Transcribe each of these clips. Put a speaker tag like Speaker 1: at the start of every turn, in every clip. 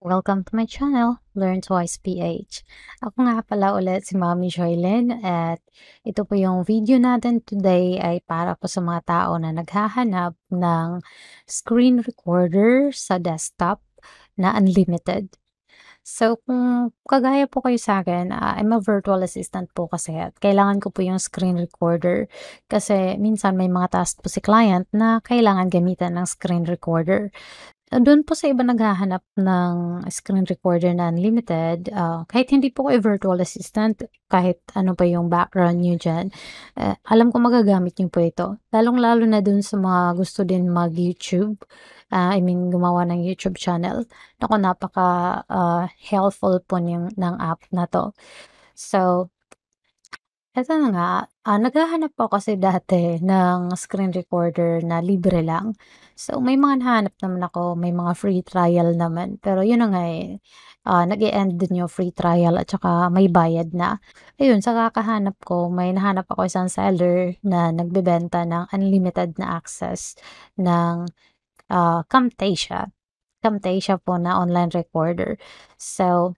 Speaker 1: Welcome to my channel, Learn Twice PH. Ako nga pala ulit si Mommy Joylyn at ito po yung video natin today ay para po sa mga tao na naghahanap ng screen recorder sa desktop na unlimited. So, kung kagaya po kayo sa akin, uh, I'm a virtual assistant po kasi at kailangan ko po yung screen recorder kasi minsan may mga task po si client na kailangan gamitan ng screen recorder doon po sa iba naghahanap ng screen recorder na unlimited, ah, kahit hindi po kayo virtual assistant, kahit ano pa yung background niyo diyan, ah, eh, alam ko magagamit niyo po ito. Lalong-lalo na doon sa mga gusto din mag-YouTube, ah, I mean gumawa ng YouTube channel. Naku, napaka, ah, helpful po ng ng app na 'to. So Eto na nga, ah, naghahanap po kasi dati ng screen recorder na libre lang. So, may mga nahanap naman ako, may mga free trial naman. Pero yun na nga eh, ah, nag-e-end din yung free trial at saka may bayad na. Ayun, sa kakahanap ko, may nahanap ako isang seller na nagbebenta ng unlimited na access ng, ah, Camtasia. Camtasia po na online recorder. So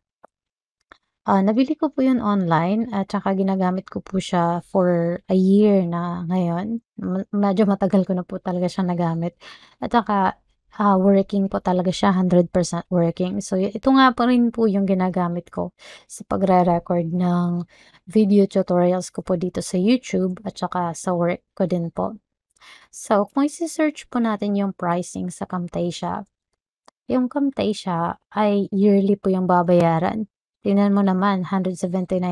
Speaker 1: Ah, nabili ko po 'yun online at saka ginagamit ko po siya for a year na ngayon. medyo matagal ko na po talaga siya nagamit at saka, ah, working po talaga siya 100% working. So, ito nga pa rin po 'yung ginagamit ko sa pagre-record ng video tutorials ko po dito sa YouTube at saka sa work ko din po. So, kung ise-search po natin 'yung pricing sa Camtasia, 'yung Camtasia ay yearly po 'yung babayaran. Tingnan mo naman, $179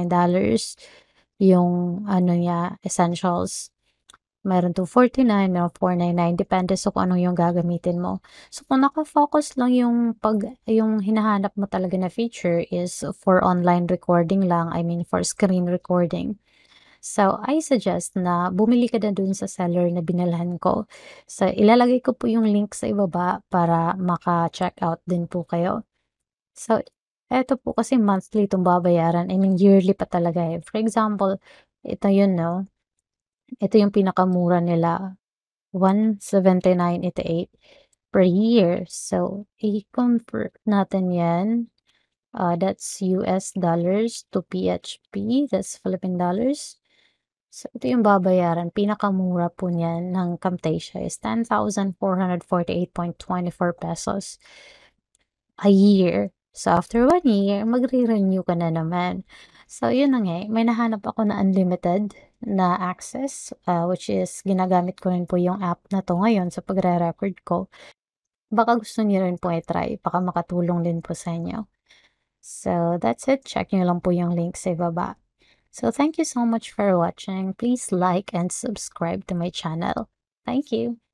Speaker 1: yung ano niya, essentials. Mayroon 249, mayroon 499, depende sa so kung anong yung gagamitin mo. So kung nakafocus lang yung pag yung hinahanap mo talaga na feature is for online recording lang, I mean for screen recording. So, I suggest na bumili ka na dun sa seller na binalhan ko. So, ilalagay ko po yung link sa ibaba para maka-check out din po kayo. So, Eto po kasi monthly itong babayaran. I mean, yearly pa talaga eh. For example, ito yun, no? Ito yung pinakamura nila. 179.88 per year. So, i-convert natin yan. Uh, that's US dollars to PHP. That's Philippine dollars. So, ito yung babayaran. Pinakamura po niyan ng Camtasia is 10,448.24 pesos a year. So, after one year, magre-renew ka na naman. So, yun na nga, eh, may nahanap ako na unlimited na access, ah, which is ginagamit ko rin po yung app na 'to ngayon sa pagre-record ko. Baka gusto niyo rin po i-try, baka makatulong din po sa inyo. So, that's it. Check niyo lang po yung link sa baba. So, thank you so much for watching. Please like and subscribe to my channel. Thank you.